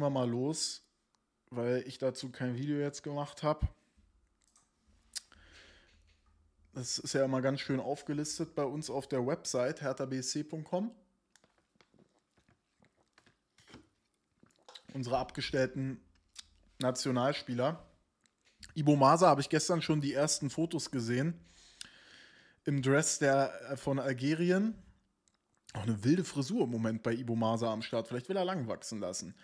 legen wir mal los, weil ich dazu kein Video jetzt gemacht habe. Das ist ja immer ganz schön aufgelistet bei uns auf der Website herthabsc.com. Unsere abgestellten Nationalspieler. Ibo Masa habe ich gestern schon die ersten Fotos gesehen. Im Dress der, äh, von Algerien. Auch eine wilde Frisur im Moment bei Ibo Masa am Start. Vielleicht will er lang wachsen lassen.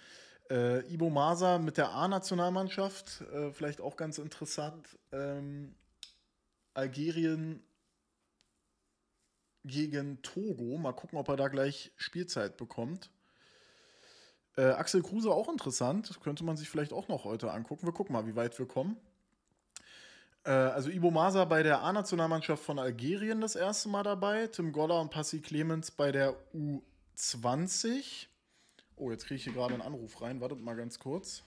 Äh, Ibo Masa mit der A-Nationalmannschaft, äh, vielleicht auch ganz interessant. Ähm, Algerien gegen Togo. Mal gucken, ob er da gleich Spielzeit bekommt. Äh, Axel Kruse auch interessant. Das könnte man sich vielleicht auch noch heute angucken. Wir gucken mal, wie weit wir kommen. Äh, also Ibo Masa bei der A-Nationalmannschaft von Algerien das erste Mal dabei. Tim Goller und Passi Clemens bei der U20. Oh, jetzt kriege ich hier gerade einen Anruf rein. Wartet mal ganz kurz.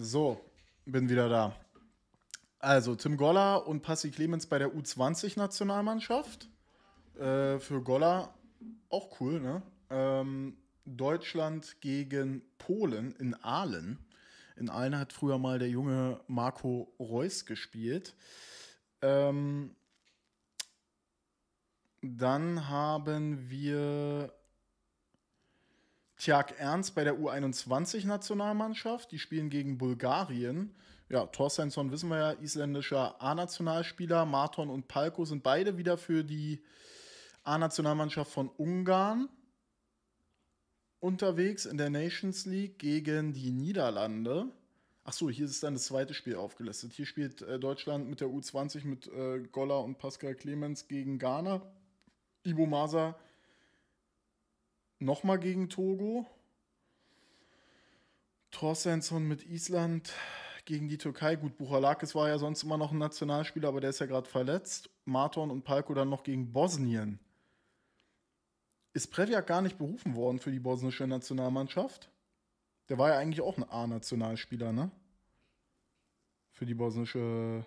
So, bin wieder da. Also, Tim Goller und Passi Clemens bei der U20-Nationalmannschaft. Äh, für Goller auch cool, ne? Ähm, Deutschland gegen Polen in Aalen. In Aalen hat früher mal der junge Marco Reus gespielt. Ähm, dann haben wir Tjag Ernst bei der U21-Nationalmannschaft. Die spielen gegen Bulgarien. Ja, Torstensson wissen wir ja, isländischer A-Nationalspieler. Marton und Palko sind beide wieder für die A-Nationalmannschaft von Ungarn unterwegs in der Nations League gegen die Niederlande. Achso, hier ist dann das zweite Spiel aufgelistet. Hier spielt äh, Deutschland mit der U20 mit äh, Goller und Pascal Clemens gegen Ghana. Ibo Masa nochmal gegen Togo. Torstensson mit Island gegen die Türkei. Gut, Buchalakis war ja sonst immer noch ein Nationalspieler, aber der ist ja gerade verletzt. Marton und Palko dann noch gegen Bosnien. Ist Previak gar nicht berufen worden für die bosnische Nationalmannschaft? Der war ja eigentlich auch ein A-Nationalspieler, ne? Für die bosnische.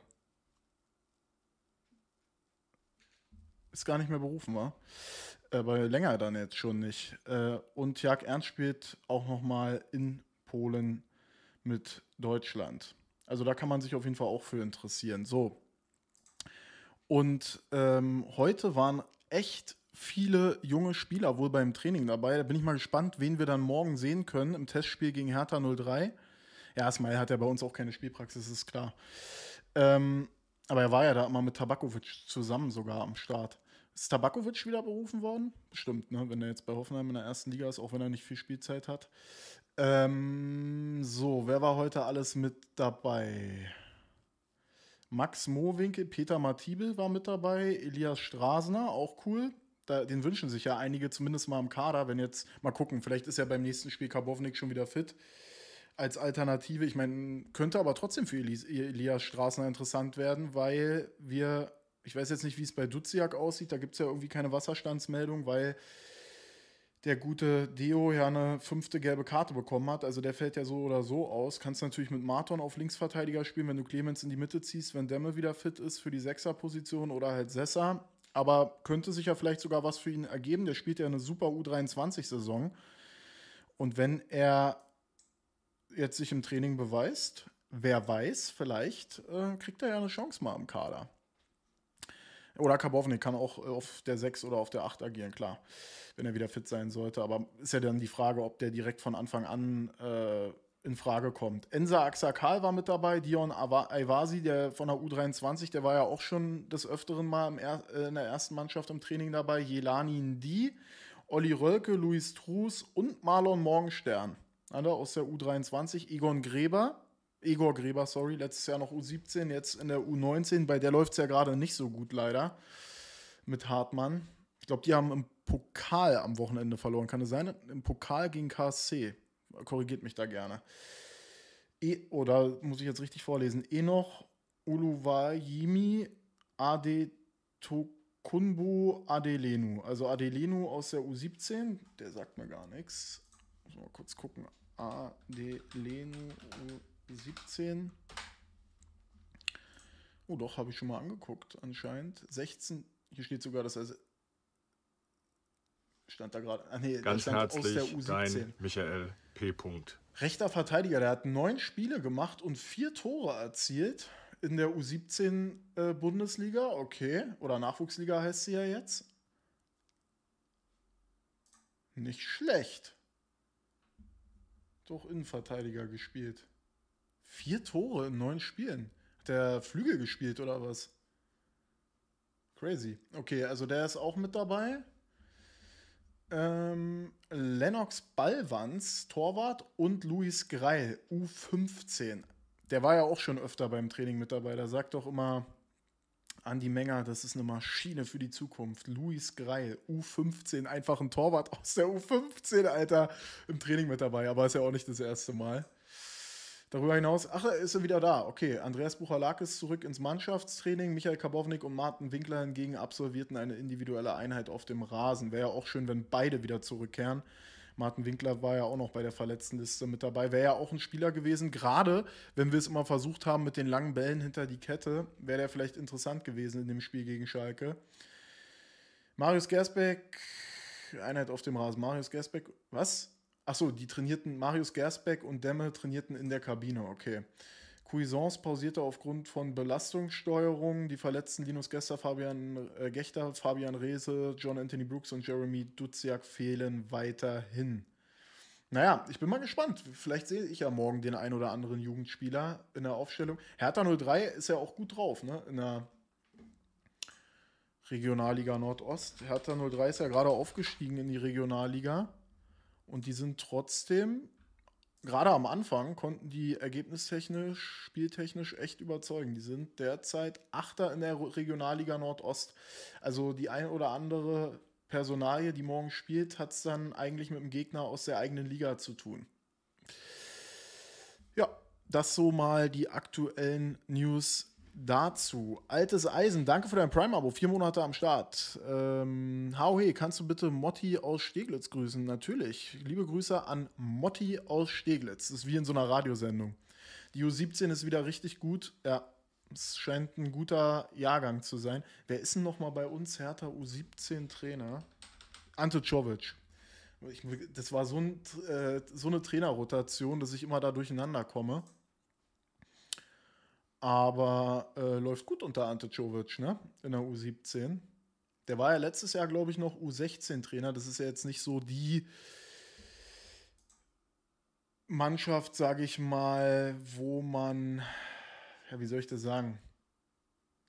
Ist gar nicht mehr berufen, war aber länger dann jetzt schon nicht. Äh, und Jörg Ernst spielt auch nochmal in Polen mit Deutschland. Also da kann man sich auf jeden Fall auch für interessieren. So. Und ähm, heute waren echt viele junge Spieler wohl beim Training dabei. Da bin ich mal gespannt, wen wir dann morgen sehen können im Testspiel gegen Hertha 03. Ja, erstmal hat er bei uns auch keine Spielpraxis, ist klar. Ähm, aber er war ja da immer mit Tabakovic zusammen sogar am Start. Ist Tabakovic wieder berufen worden? Bestimmt, ne? wenn er jetzt bei Hoffenheim in der ersten Liga ist, auch wenn er nicht viel Spielzeit hat. Ähm, so, wer war heute alles mit dabei? Max Mowinkel, Peter Matibel war mit dabei, Elias Strasner, auch cool. Da, den wünschen sich ja einige zumindest mal im Kader, wenn jetzt mal gucken, vielleicht ist ja beim nächsten Spiel Karbovnik schon wieder fit als Alternative. Ich meine, könnte aber trotzdem für Elias Straßner interessant werden, weil wir ich weiß jetzt nicht, wie es bei Duziak aussieht, da gibt es ja irgendwie keine Wasserstandsmeldung, weil der gute Deo ja eine fünfte gelbe Karte bekommen hat. Also der fällt ja so oder so aus. Kannst natürlich mit Marton auf Linksverteidiger spielen, wenn du Clemens in die Mitte ziehst, wenn Demme wieder fit ist für die Sechserposition oder halt Sessa. Aber könnte sich ja vielleicht sogar was für ihn ergeben. Der spielt ja eine super U23-Saison. Und wenn er jetzt sich im Training beweist, wer weiß, vielleicht äh, kriegt er ja eine Chance mal im Kader. Oder Karbovnik kann auch äh, auf der 6 oder auf der 8 agieren, klar, wenn er wieder fit sein sollte. Aber ist ja dann die Frage, ob der direkt von Anfang an äh, in Frage kommt. Ensa Axakal war mit dabei, Dion Aivasi, der von der U23, der war ja auch schon des Öfteren mal äh, in der ersten Mannschaft im Training dabei, Jelani Ndi, Olli Rölke, Luis Truß und Marlon Morgenstern. Alle aus der U23, Egon Gräber, Igor Gräber, sorry, letztes Jahr noch U17, jetzt in der U19. Bei der läuft es ja gerade nicht so gut, leider. Mit Hartmann. Ich glaube, die haben im Pokal am Wochenende verloren. Kann es sein? Im Pokal gegen KSC. Korrigiert mich da gerne. E oder muss ich jetzt richtig vorlesen? Enoch Uluwajimi Ade Adelenu. Also Adelenu aus der U17. Der sagt mir gar nichts. Muss mal kurz gucken. Adelenu U 17. Oh doch, habe ich schon mal angeguckt, anscheinend. 16, hier steht sogar, dass er stand da gerade. Ah, nee, Ganz herzlich dein Michael P. -Punkt. Rechter Verteidiger, der hat neun Spiele gemacht und vier Tore erzielt in der U17-Bundesliga. Äh, okay, oder Nachwuchsliga heißt sie ja jetzt. Nicht schlecht. Doch Innenverteidiger gespielt. Vier Tore in neun Spielen. Hat der Flügel gespielt oder was? Crazy. Okay, also der ist auch mit dabei. Ähm, Lennox Ballwanz, Torwart und Luis Greil, U15. Der war ja auch schon öfter beim Training mit dabei. Da sagt doch immer Andi Menger, das ist eine Maschine für die Zukunft. Luis Greil, U15, einfach ein Torwart aus der U15, Alter, im Training mit dabei. Aber ist ja auch nicht das erste Mal. Darüber hinaus, ach, ist er wieder da. Okay, Andreas Buchalakis zurück ins Mannschaftstraining. Michael Kabownik und Martin Winkler hingegen absolvierten eine individuelle Einheit auf dem Rasen. Wäre ja auch schön, wenn beide wieder zurückkehren. Martin Winkler war ja auch noch bei der Verletztenliste mit dabei. Wäre ja auch ein Spieler gewesen, gerade wenn wir es immer versucht haben mit den langen Bällen hinter die Kette, wäre der vielleicht interessant gewesen in dem Spiel gegen Schalke. Marius Gersbeck, Einheit auf dem Rasen. Marius Gersbeck, was? Achso, die trainierten, Marius Gersbeck und Demme trainierten in der Kabine, okay. Cuisance pausierte aufgrund von Belastungssteuerung. Die verletzten Linus Gester, Fabian äh, Gechter, Fabian Reese, John Anthony Brooks und Jeremy Duziak fehlen weiterhin. Naja, ich bin mal gespannt. Vielleicht sehe ich ja morgen den ein oder anderen Jugendspieler in der Aufstellung. Hertha 03 ist ja auch gut drauf, ne? In der Regionalliga Nordost. Hertha 03 ist ja gerade aufgestiegen in die Regionalliga. Und die sind trotzdem, gerade am Anfang, konnten die ergebnistechnisch, spieltechnisch echt überzeugen. Die sind derzeit Achter in der Regionalliga Nordost. Also die ein oder andere Personalie, die morgen spielt, hat es dann eigentlich mit dem Gegner aus der eigenen Liga zu tun. Ja, das so mal die aktuellen News dazu. Altes Eisen, danke für dein Prime-Abo. Vier Monate am Start. Ähm, Hauhe, kannst du bitte Motti aus Steglitz grüßen? Natürlich. Liebe Grüße an Motti aus Steglitz. Das ist wie in so einer Radiosendung. Die U17 ist wieder richtig gut. Ja, es scheint ein guter Jahrgang zu sein. Wer ist denn nochmal bei uns Hertha U17-Trainer? Ante Czovic. Ich, das war so, ein, äh, so eine Trainerrotation, dass ich immer da durcheinander komme. Aber äh, läuft gut unter Ante Czovic, ne? In der U17. Der war ja letztes Jahr, glaube ich, noch U16-Trainer. Das ist ja jetzt nicht so die Mannschaft, sage ich mal, wo man, ja, wie soll ich das sagen?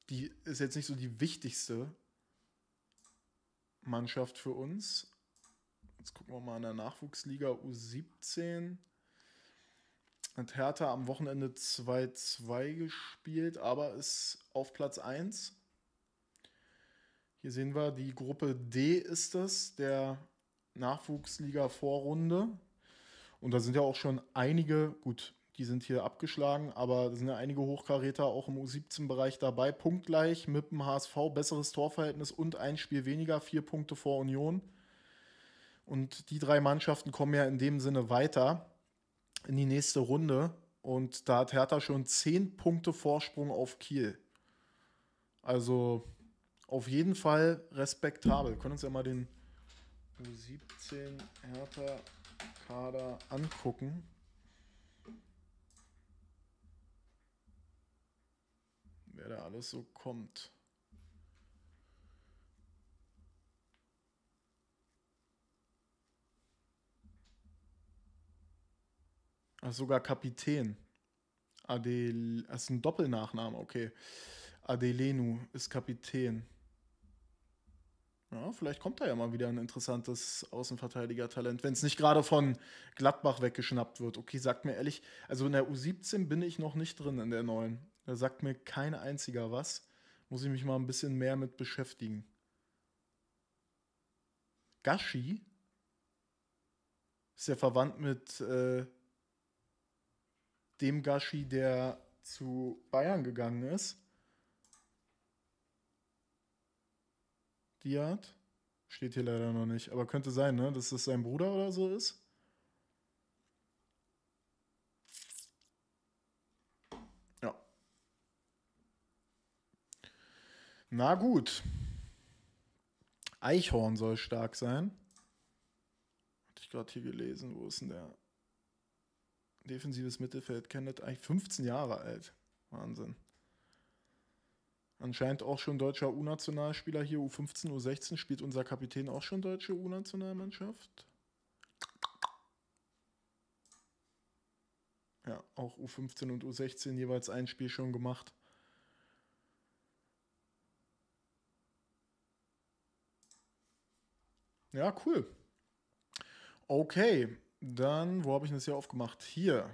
Die ist jetzt nicht so die wichtigste Mannschaft für uns. Jetzt gucken wir mal in der Nachwuchsliga U17 hat Hertha am Wochenende 2-2 gespielt, aber ist auf Platz 1. Hier sehen wir, die Gruppe D ist das, der Nachwuchsliga-Vorrunde. Und da sind ja auch schon einige, gut, die sind hier abgeschlagen, aber da sind ja einige Hochkaräter auch im U17-Bereich dabei. Punktgleich mit dem HSV, besseres Torverhältnis und ein Spiel weniger, vier Punkte vor Union. Und die drei Mannschaften kommen ja in dem Sinne weiter in die nächste Runde. Und da hat Hertha schon 10 Punkte Vorsprung auf Kiel. Also auf jeden Fall respektabel. Wir können uns ja mal den U17 Hertha Kader angucken. Wer da alles so kommt. Ach, sogar Kapitän. Adel. Das ist ein Doppelnachname, okay. Adelenu ist Kapitän. Ja, vielleicht kommt da ja mal wieder ein interessantes Außenverteidiger-Talent, wenn es nicht gerade von Gladbach weggeschnappt wird. Okay, sagt mir ehrlich, also in der U17 bin ich noch nicht drin in der neuen. Da sagt mir kein einziger was. Muss ich mich mal ein bisschen mehr mit beschäftigen. Gashi ist ja verwandt mit äh, dem Gashi, der zu Bayern gegangen ist. Diat? Steht hier leider noch nicht. Aber könnte sein, ne? Dass das sein Bruder oder so ist. Ja. Na gut. Eichhorn soll stark sein. Hatte ich gerade hier gelesen. Wo ist denn der? Defensives Mittelfeld. Kenneth eigentlich 15 Jahre alt. Wahnsinn. Anscheinend auch schon deutscher U-Nationalspieler hier, U15, U16 spielt unser Kapitän auch schon deutsche U-Nationalmannschaft. Ja, auch U15 und U16 jeweils ein Spiel schon gemacht. Ja, cool. Okay, dann, wo habe ich das hier aufgemacht? Hier.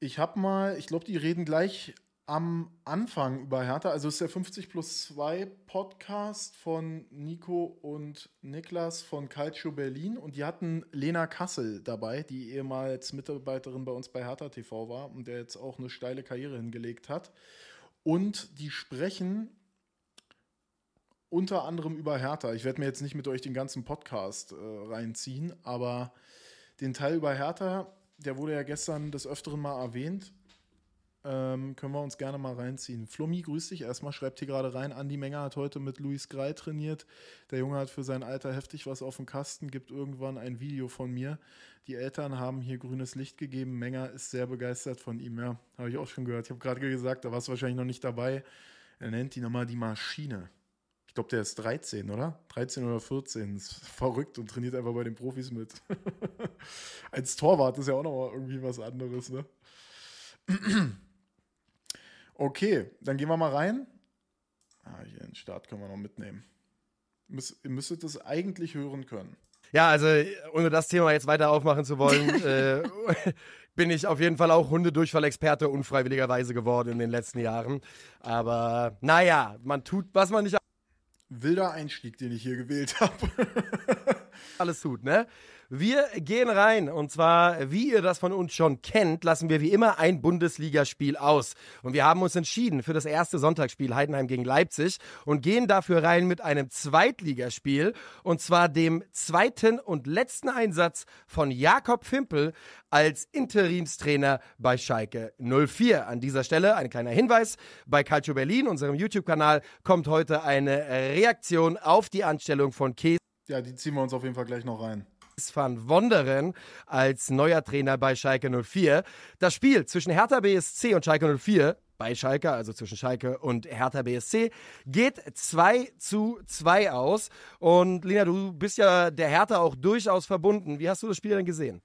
Ich habe mal, ich glaube, die reden gleich am Anfang über Hertha. Also ist der 50 plus 2 Podcast von Nico und Niklas von Calcio Berlin. Und die hatten Lena Kassel dabei, die ehemals Mitarbeiterin bei uns bei Hertha TV war und der jetzt auch eine steile Karriere hingelegt hat. Und die sprechen unter anderem über Hertha. Ich werde mir jetzt nicht mit euch den ganzen Podcast äh, reinziehen, aber den Teil über Hertha, der wurde ja gestern des Öfteren mal erwähnt. Ähm, können wir uns gerne mal reinziehen. Flummi, grüß dich. Erstmal schreibt hier gerade rein, Andi Menger hat heute mit Luis Grey trainiert. Der Junge hat für sein Alter heftig was auf dem Kasten, gibt irgendwann ein Video von mir. Die Eltern haben hier grünes Licht gegeben. Menger ist sehr begeistert von ihm. Ja, habe ich auch schon gehört. Ich habe gerade gesagt, da warst du wahrscheinlich noch nicht dabei. Er nennt ihn nochmal die Maschine glaube, der ist 13, oder? 13 oder 14. Ist verrückt und trainiert einfach bei den Profis mit. Als Torwart ist ja auch nochmal irgendwie was anderes, ne? okay, dann gehen wir mal rein. Ah, hier den Start können wir noch mitnehmen. Müs ihr müsstet das eigentlich hören können. Ja, also ohne das Thema jetzt weiter aufmachen zu wollen, äh, bin ich auf jeden Fall auch Hundedurchfallexperte unfreiwilligerweise geworden in den letzten Jahren. Aber naja, man tut, was man nicht wilder Einstieg, den ich hier gewählt habe. Alles gut, ne? Wir gehen rein und zwar, wie ihr das von uns schon kennt, lassen wir wie immer ein Bundesligaspiel aus. Und wir haben uns entschieden für das erste Sonntagsspiel Heidenheim gegen Leipzig und gehen dafür rein mit einem Zweitligaspiel und zwar dem zweiten und letzten Einsatz von Jakob Fimpel als Interimstrainer bei Schalke 04. An dieser Stelle ein kleiner Hinweis, bei Calcio Berlin, unserem YouTube-Kanal, kommt heute eine Reaktion auf die Anstellung von Käse ja, die ziehen wir uns auf jeden Fall gleich noch rein. Van Wonderen als neuer Trainer bei Schalke 04. Das Spiel zwischen Hertha BSC und Schalke 04 bei Schalke, also zwischen Schalke und Hertha BSC, geht 2 zu 2 aus. Und Lina, du bist ja der Hertha auch durchaus verbunden. Wie hast du das Spiel denn gesehen?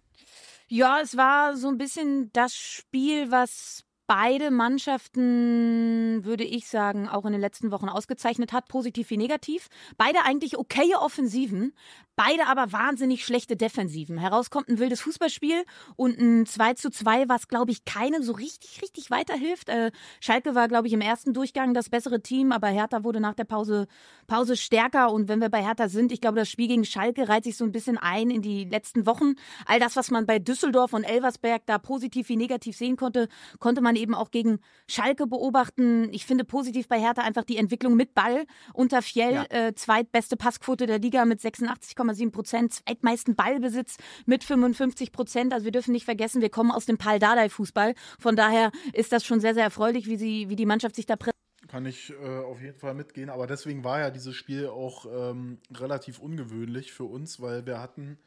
Ja, es war so ein bisschen das Spiel, was beide Mannschaften, würde ich sagen, auch in den letzten Wochen ausgezeichnet hat, positiv wie negativ. Beide eigentlich okaye Offensiven, Beide aber wahnsinnig schlechte Defensiven. Heraus kommt ein wildes Fußballspiel und ein 2 zu 2, was, glaube ich, keinem so richtig, richtig weiterhilft. Äh, Schalke war, glaube ich, im ersten Durchgang das bessere Team, aber Hertha wurde nach der Pause, Pause stärker. Und wenn wir bei Hertha sind, ich glaube, das Spiel gegen Schalke reiht sich so ein bisschen ein in die letzten Wochen. All das, was man bei Düsseldorf und Elversberg da positiv wie negativ sehen konnte, konnte man eben auch gegen Schalke beobachten. Ich finde positiv bei Hertha einfach die Entwicklung mit Ball unter Fjell, ja. äh, zweitbeste Passquote der Liga mit 86, 38,7 Prozent, zweitmeisten Ballbesitz mit 55 Prozent. Also wir dürfen nicht vergessen, wir kommen aus dem Pal Dardai Fußball. Von daher ist das schon sehr, sehr erfreulich, wie, sie, wie die Mannschaft sich da präsentiert. Kann ich äh, auf jeden Fall mitgehen, aber deswegen war ja dieses Spiel auch ähm, relativ ungewöhnlich für uns, weil wir hatten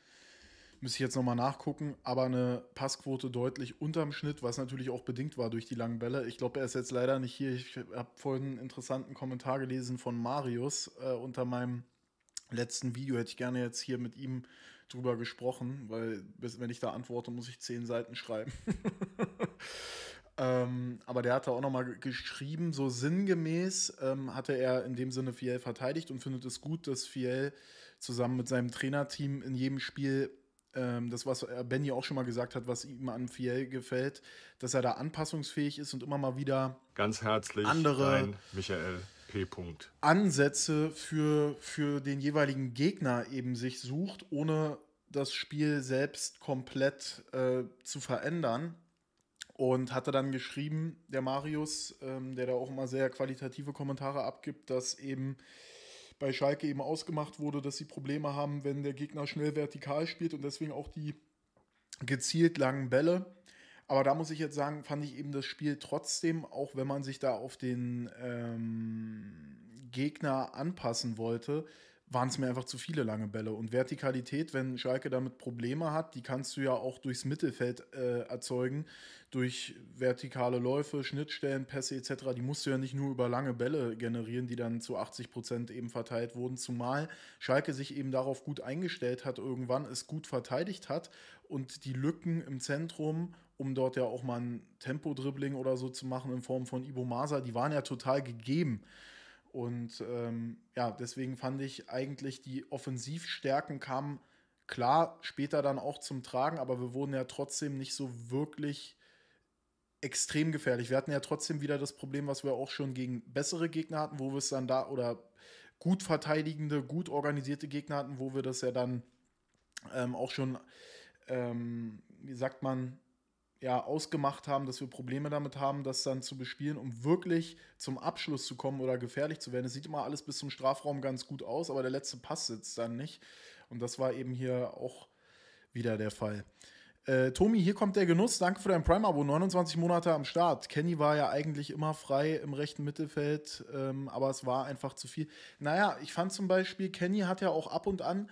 müsste ich jetzt nochmal nachgucken, aber eine Passquote deutlich unterm Schnitt, was natürlich auch bedingt war durch die langen Bälle. Ich glaube, er ist jetzt leider nicht hier. Ich habe vorhin einen interessanten Kommentar gelesen von Marius äh, unter meinem letzten Video hätte ich gerne jetzt hier mit ihm drüber gesprochen, weil wenn ich da antworte, muss ich zehn Seiten schreiben. ähm, aber der hat da auch nochmal geschrieben, so sinngemäß ähm, hatte er in dem Sinne Fiel verteidigt und findet es gut, dass Fiel zusammen mit seinem Trainerteam in jedem Spiel ähm, das, was Benny auch schon mal gesagt hat, was ihm an Fiel gefällt, dass er da anpassungsfähig ist und immer mal wieder ganz herzlich andere Michael P-Punkt. Ansätze für, für den jeweiligen Gegner eben sich sucht, ohne das Spiel selbst komplett äh, zu verändern. Und hatte dann geschrieben, der Marius, ähm, der da auch immer sehr qualitative Kommentare abgibt, dass eben bei Schalke eben ausgemacht wurde, dass sie Probleme haben, wenn der Gegner schnell vertikal spielt und deswegen auch die gezielt langen Bälle. Aber da muss ich jetzt sagen, fand ich eben das Spiel trotzdem, auch wenn man sich da auf den ähm, Gegner anpassen wollte, waren es mir einfach zu viele lange Bälle. Und Vertikalität, wenn Schalke damit Probleme hat, die kannst du ja auch durchs Mittelfeld äh, erzeugen, durch vertikale Läufe, Schnittstellen, Pässe etc. Die musst du ja nicht nur über lange Bälle generieren, die dann zu 80 Prozent eben verteilt wurden, zumal Schalke sich eben darauf gut eingestellt hat, irgendwann es gut verteidigt hat und die Lücken im Zentrum um dort ja auch mal ein Tempo-Dribbling oder so zu machen in Form von Ibo Masa, die waren ja total gegeben. Und ähm, ja, deswegen fand ich eigentlich, die Offensivstärken kamen klar später dann auch zum Tragen, aber wir wurden ja trotzdem nicht so wirklich extrem gefährlich. Wir hatten ja trotzdem wieder das Problem, was wir auch schon gegen bessere Gegner hatten, wo wir es dann da oder gut verteidigende, gut organisierte Gegner hatten, wo wir das ja dann ähm, auch schon, ähm, wie sagt man, ja, ausgemacht haben, dass wir Probleme damit haben, das dann zu bespielen, um wirklich zum Abschluss zu kommen oder gefährlich zu werden. Es sieht immer alles bis zum Strafraum ganz gut aus, aber der letzte Pass sitzt dann nicht. Und das war eben hier auch wieder der Fall. Äh, Tomi, hier kommt der Genuss. Danke für dein Prime-Abo. 29 Monate am Start. Kenny war ja eigentlich immer frei im rechten Mittelfeld, ähm, aber es war einfach zu viel. Naja, ich fand zum Beispiel, Kenny hat ja auch ab und an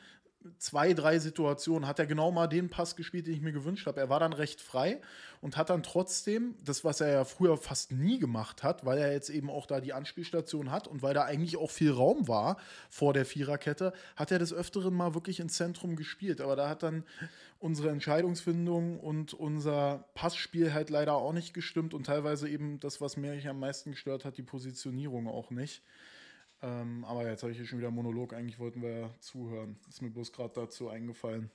zwei, drei Situationen hat er genau mal den Pass gespielt, den ich mir gewünscht habe. Er war dann recht frei und hat dann trotzdem das, was er ja früher fast nie gemacht hat, weil er jetzt eben auch da die Anspielstation hat und weil da eigentlich auch viel Raum war vor der Viererkette, hat er des Öfteren mal wirklich ins Zentrum gespielt. Aber da hat dann unsere Entscheidungsfindung und unser Passspiel halt leider auch nicht gestimmt und teilweise eben das, was mich am meisten gestört hat, die Positionierung auch nicht. Ähm, aber jetzt habe ich hier schon wieder Monolog. Eigentlich wollten wir ja zuhören. Ist mir bloß gerade dazu eingefallen.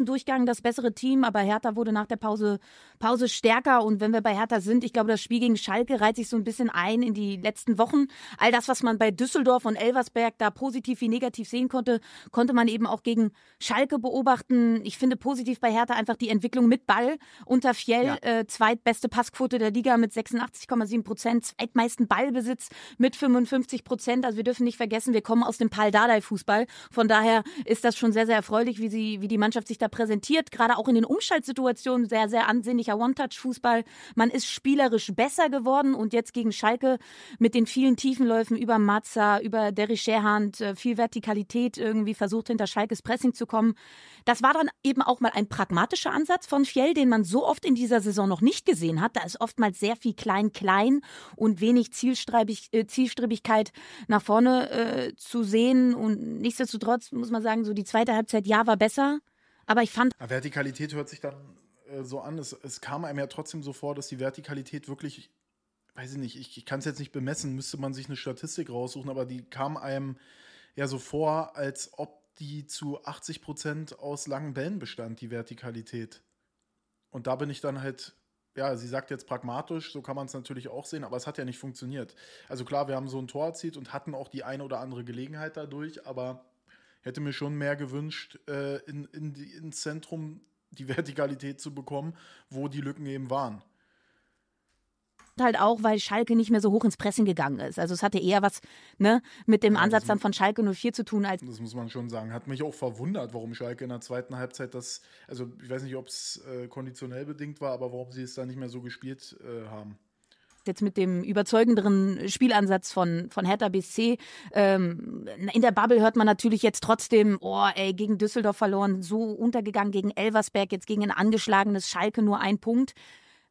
Durchgang das bessere Team, aber Hertha wurde nach der Pause, Pause stärker. Und wenn wir bei Hertha sind, ich glaube, das Spiel gegen Schalke reiht sich so ein bisschen ein in die letzten Wochen. All das, was man bei Düsseldorf und Elversberg da positiv wie negativ sehen konnte, konnte man eben auch gegen Schalke beobachten. Ich finde positiv bei Hertha einfach die Entwicklung mit Ball. Unter Fjell ja. äh, zweitbeste Passquote der Liga mit 86,7 Prozent, zweitmeisten Ballbesitz mit 55 Prozent. Also wir dürfen nicht vergessen, wir kommen aus dem Pal-Dardai-Fußball. Von daher ist das schon sehr, sehr erfreulich, wie, sie, wie die Mannschaft sich sich da präsentiert, gerade auch in den Umschaltsituationen, sehr, sehr ansehnlicher One-Touch-Fußball. Man ist spielerisch besser geworden und jetzt gegen Schalke mit den vielen Tiefenläufen über Mazza, über Derry Scherhand, äh, viel Vertikalität irgendwie versucht, hinter Schalkes Pressing zu kommen. Das war dann eben auch mal ein pragmatischer Ansatz von Fjell, den man so oft in dieser Saison noch nicht gesehen hat. Da ist oftmals sehr viel klein-klein und wenig Zielstrebig, äh, Zielstrebigkeit nach vorne äh, zu sehen. Und nichtsdestotrotz muss man sagen, so die zweite Halbzeit, ja, war besser. Aber ich fand. Vertikalität hört sich dann äh, so an. Es, es, kam einem ja trotzdem so vor, dass die Vertikalität wirklich, weiß ich nicht, ich, ich kann es jetzt nicht bemessen, müsste man sich eine Statistik raussuchen, aber die kam einem ja so vor, als ob die zu 80 Prozent aus langen Bällen bestand, die Vertikalität. Und da bin ich dann halt ja, sie sagt jetzt pragmatisch, so kann man es natürlich auch sehen, aber es hat ja nicht funktioniert. Also klar, wir haben so ein Tor erzielt und hatten auch die eine oder andere Gelegenheit dadurch, aber hätte mir schon mehr gewünscht, äh, in, in die, ins Zentrum die Vertikalität zu bekommen, wo die Lücken eben waren. Halt auch, weil Schalke nicht mehr so hoch ins Pressing gegangen ist. Also es hatte eher was ne, mit dem ja, Ansatz dann von Schalke 04 zu tun. Als das muss man schon sagen. Hat mich auch verwundert, warum Schalke in der zweiten Halbzeit das, also ich weiß nicht, ob es äh, konditionell bedingt war, aber warum sie es da nicht mehr so gespielt äh, haben jetzt mit dem überzeugenderen Spielansatz von, von Hertha BSC. Ähm, in der Bubble hört man natürlich jetzt trotzdem, oh ey, gegen Düsseldorf verloren, so untergegangen gegen Elversberg, jetzt gegen ein angeschlagenes Schalke nur ein Punkt.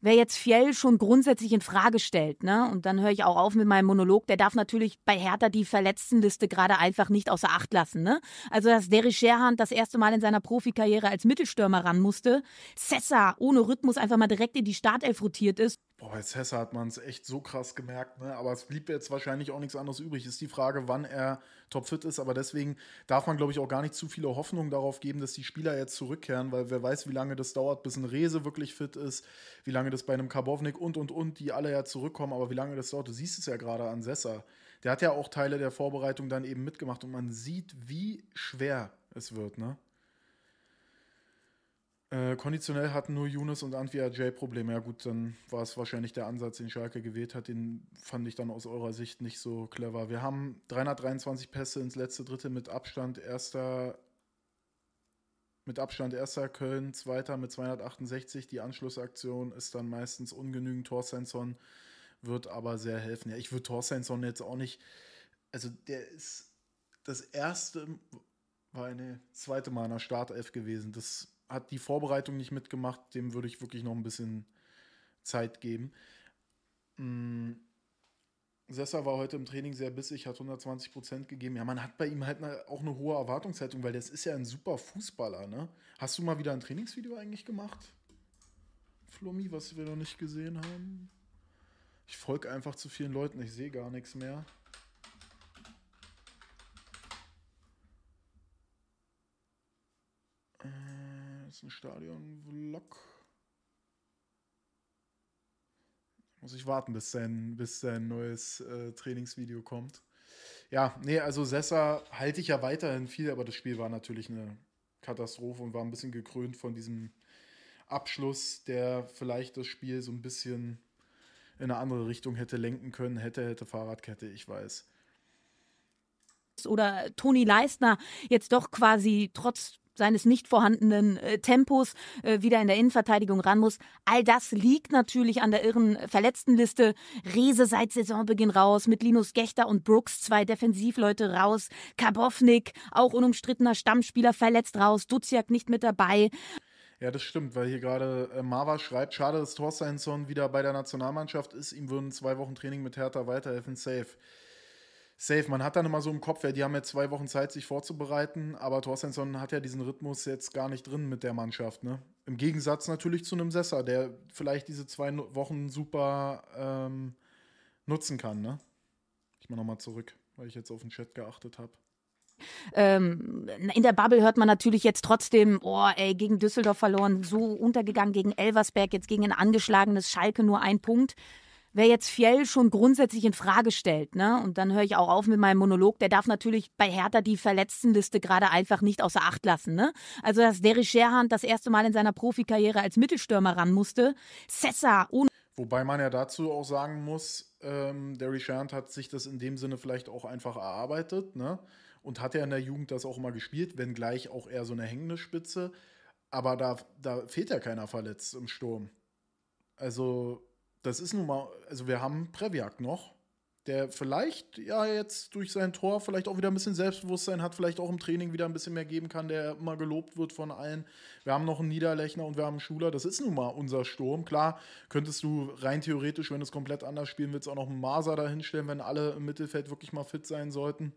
Wer jetzt Fjell schon grundsätzlich in Frage stellt, ne, und dann höre ich auch auf mit meinem Monolog, der darf natürlich bei Hertha die Verletztenliste gerade einfach nicht außer Acht lassen, ne? Also, dass Derrick Scherhand das erste Mal in seiner Profikarriere als Mittelstürmer ran musste, Sessa ohne Rhythmus einfach mal direkt in die Startelf rotiert ist Boah, bei Sessa hat man es echt so krass gemerkt, ne? aber es blieb jetzt wahrscheinlich auch nichts anderes übrig. Ist die Frage, wann er topfit ist, aber deswegen darf man, glaube ich, auch gar nicht zu viele Hoffnungen darauf geben, dass die Spieler jetzt zurückkehren, weil wer weiß, wie lange das dauert, bis ein Rese wirklich fit ist, wie lange das bei einem Karbovnik und und und, die alle ja zurückkommen, aber wie lange das dauert, du siehst es ja gerade an Sessa. Der hat ja auch Teile der Vorbereitung dann eben mitgemacht und man sieht, wie schwer es wird, ne? Äh, konditionell hatten nur Yunus und Antwi Ajay Probleme. Ja gut, dann war es wahrscheinlich der Ansatz, den Schalke gewählt hat. Den fand ich dann aus eurer Sicht nicht so clever. Wir haben 323 Pässe ins letzte Drittel mit Abstand erster mit Abstand erster Köln, zweiter mit 268. Die Anschlussaktion ist dann meistens ungenügend. Torsenson wird aber sehr helfen. Ja, ich würde Torsenson jetzt auch nicht. Also der ist das erste, war eine zweite Mal in der Startelf gewesen. Das hat die Vorbereitung nicht mitgemacht, dem würde ich wirklich noch ein bisschen Zeit geben. Mhm. Sessa war heute im Training sehr bissig, hat 120 Prozent gegeben. Ja, man hat bei ihm halt auch eine hohe Erwartungshaltung, weil das ist ja ein super Fußballer, ne? Hast du mal wieder ein Trainingsvideo eigentlich gemacht? Flummi, was wir noch nicht gesehen haben? Ich folge einfach zu vielen Leuten, ich sehe gar nichts mehr. ein Stadion-Vlog. Muss ich warten, bis sein, bis sein neues äh, Trainingsvideo kommt. Ja, nee, also Sessa halte ich ja weiterhin viel, aber das Spiel war natürlich eine Katastrophe und war ein bisschen gekrönt von diesem Abschluss, der vielleicht das Spiel so ein bisschen in eine andere Richtung hätte lenken können, hätte, hätte Fahrradkette, ich weiß. Oder Toni Leisner jetzt doch quasi trotz seines nicht vorhandenen äh, Tempos äh, wieder in der Innenverteidigung ran muss. All das liegt natürlich an der irren Verletztenliste. Rese seit Saisonbeginn raus, mit Linus Gächter und Brooks zwei Defensivleute raus, Karbovnik auch unumstrittener Stammspieler, verletzt raus, Duziak nicht mit dabei. Ja, das stimmt, weil hier gerade äh, Mava schreibt, schade, dass Thorsteinsson wieder bei der Nationalmannschaft ist, ihm würden zwei Wochen Training mit Hertha weiterhelfen, safe. Safe, man hat dann immer so im Kopf, ja, die haben jetzt zwei Wochen Zeit, sich vorzubereiten, aber Thorstensson hat ja diesen Rhythmus jetzt gar nicht drin mit der Mannschaft. Ne? Im Gegensatz natürlich zu einem Sessa, der vielleicht diese zwei Wochen super ähm, nutzen kann. Ne? Ich mach nochmal zurück, weil ich jetzt auf den Chat geachtet habe. Ähm, in der Bubble hört man natürlich jetzt trotzdem, oh, ey, gegen Düsseldorf verloren, so untergegangen gegen Elversberg, jetzt gegen ein angeschlagenes Schalke nur ein Punkt wer jetzt Fjell schon grundsätzlich in Frage stellt, ne, und dann höre ich auch auf mit meinem Monolog, der darf natürlich bei Hertha die Verletztenliste gerade einfach nicht außer Acht lassen, ne? Also, dass Derry Sherhand das erste Mal in seiner Profikarriere als Mittelstürmer ran musste, Cessa, ohne Wobei man ja dazu auch sagen muss, ähm, der Richard hat sich das in dem Sinne vielleicht auch einfach erarbeitet, ne? Und hat ja in der Jugend das auch mal gespielt, wenngleich auch eher so eine hängende Spitze. Aber da, da fehlt ja keiner verletzt im Sturm. Also das ist nun mal, also wir haben Previak noch, der vielleicht ja jetzt durch sein Tor vielleicht auch wieder ein bisschen Selbstbewusstsein hat, vielleicht auch im Training wieder ein bisschen mehr geben kann, der immer gelobt wird von allen. Wir haben noch einen Niederlechner und wir haben einen Schuler. Das ist nun mal unser Sturm. Klar, könntest du rein theoretisch, wenn du es komplett anders spielen willst, auch noch einen Maser dahinstellen, wenn alle im Mittelfeld wirklich mal fit sein sollten.